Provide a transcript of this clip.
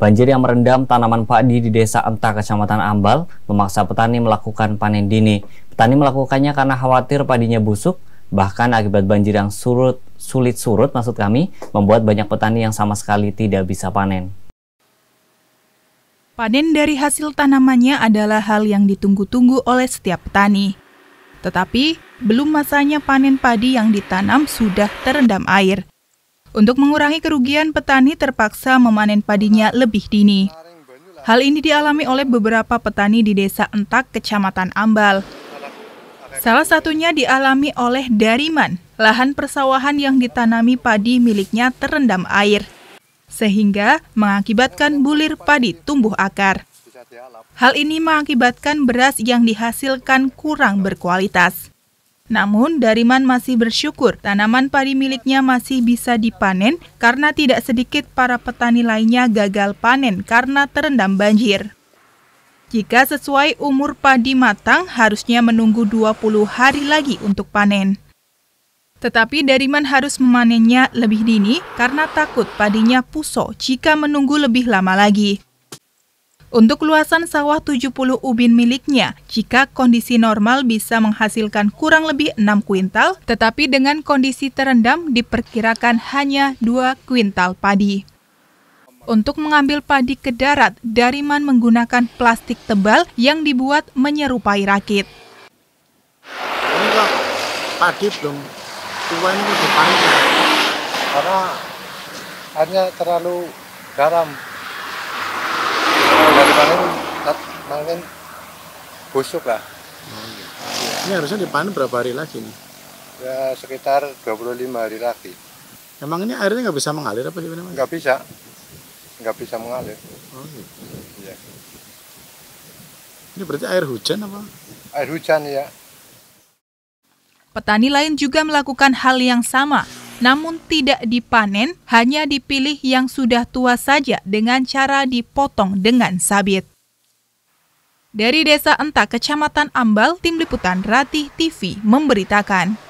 Banjir yang merendam tanaman padi di desa Enta, Kecamatan Ambal, memaksa petani melakukan panen dini. Petani melakukannya karena khawatir padinya busuk, bahkan akibat banjir yang surut, sulit surut maksud kami, membuat banyak petani yang sama sekali tidak bisa panen. Panen dari hasil tanamannya adalah hal yang ditunggu-tunggu oleh setiap petani. Tetapi, belum masanya panen padi yang ditanam sudah terendam air. Untuk mengurangi kerugian, petani terpaksa memanen padinya lebih dini. Hal ini dialami oleh beberapa petani di desa Entak, Kecamatan Ambal. Salah satunya dialami oleh Dariman, lahan persawahan yang ditanami padi miliknya terendam air, sehingga mengakibatkan bulir padi tumbuh akar. Hal ini mengakibatkan beras yang dihasilkan kurang berkualitas. Namun, Dariman masih bersyukur tanaman padi miliknya masih bisa dipanen karena tidak sedikit para petani lainnya gagal panen karena terendam banjir. Jika sesuai umur padi matang, harusnya menunggu 20 hari lagi untuk panen. Tetapi Dariman harus memanennya lebih dini karena takut padinya puso jika menunggu lebih lama lagi. Untuk luasan sawah 70 ubin miliknya, jika kondisi normal bisa menghasilkan kurang lebih 6 kuintal, tetapi dengan kondisi terendam diperkirakan hanya 2 kuintal padi. Untuk mengambil padi ke darat, Dariman menggunakan plastik tebal yang dibuat menyerupai rakit. Ini kok padi belum tua ini karena hanya terlalu garam mungkin busuk lah. Oh, gitu. ya. Ini harusnya dipanen berapa hari lagi nih? Ya sekitar 25 hari lagi. Emang ini airnya nggak bisa mengalir apa sih Nggak bisa, nggak bisa mengalir. Oh iya. Ya. Ini berarti air hujan apa? Air hujan ya. Petani lain juga melakukan hal yang sama, namun tidak dipanen, hanya dipilih yang sudah tua saja dengan cara dipotong dengan sabit. Dari Desa Entak, Kecamatan Ambal, Tim Liputan Ratih TV memberitakan.